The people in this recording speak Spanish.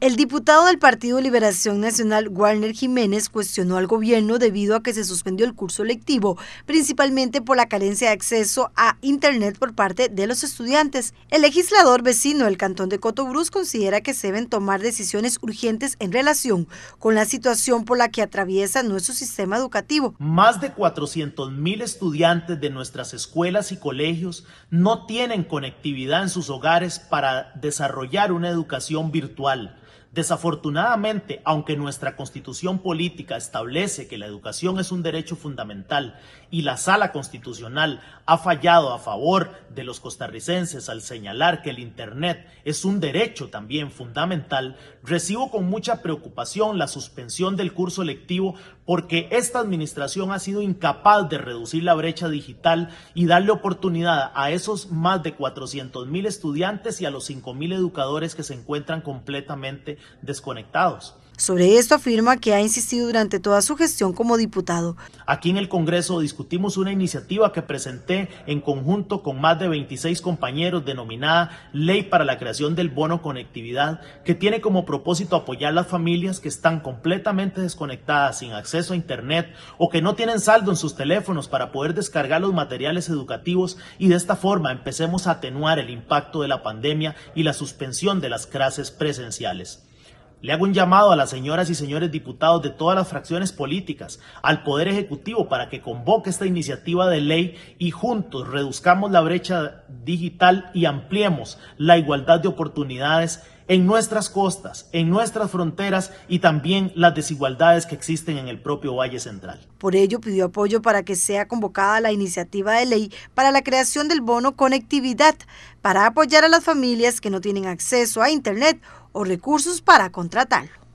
El diputado del Partido Liberación Nacional, Warner Jiménez, cuestionó al gobierno debido a que se suspendió el curso lectivo, principalmente por la carencia de acceso a Internet por parte de los estudiantes. El legislador vecino del Cantón de Cotobruz considera que se deben tomar decisiones urgentes en relación con la situación por la que atraviesa nuestro sistema educativo. Más de 400 mil estudiantes de nuestras escuelas y colegios no tienen conectividad en sus hogares para desarrollar una educación virtual Desafortunadamente, aunque nuestra constitución política establece que la educación es un derecho fundamental y la sala constitucional ha fallado a favor de los costarricenses al señalar que el Internet es un derecho también fundamental, recibo con mucha preocupación la suspensión del curso electivo porque esta administración ha sido incapaz de reducir la brecha digital y darle oportunidad a esos más de 400 mil estudiantes y a los 5 mil educadores que se encuentran completamente desconectados. Sobre esto afirma que ha insistido durante toda su gestión como diputado. Aquí en el Congreso discutimos una iniciativa que presenté en conjunto con más de 26 compañeros denominada Ley para la creación del bono conectividad, que tiene como propósito apoyar a las familias que están completamente desconectadas, sin acceso a Internet o que no tienen saldo en sus teléfonos para poder descargar los materiales educativos y de esta forma empecemos a atenuar el impacto de la pandemia y la suspensión de las clases presenciales. Le hago un llamado a las señoras y señores diputados de todas las fracciones políticas, al Poder Ejecutivo, para que convoque esta iniciativa de ley y juntos reduzcamos la brecha digital y ampliemos la igualdad de oportunidades en nuestras costas, en nuestras fronteras y también las desigualdades que existen en el propio Valle Central. Por ello pidió apoyo para que sea convocada la iniciativa de ley para la creación del bono conectividad para apoyar a las familias que no tienen acceso a Internet o recursos para contratarlo.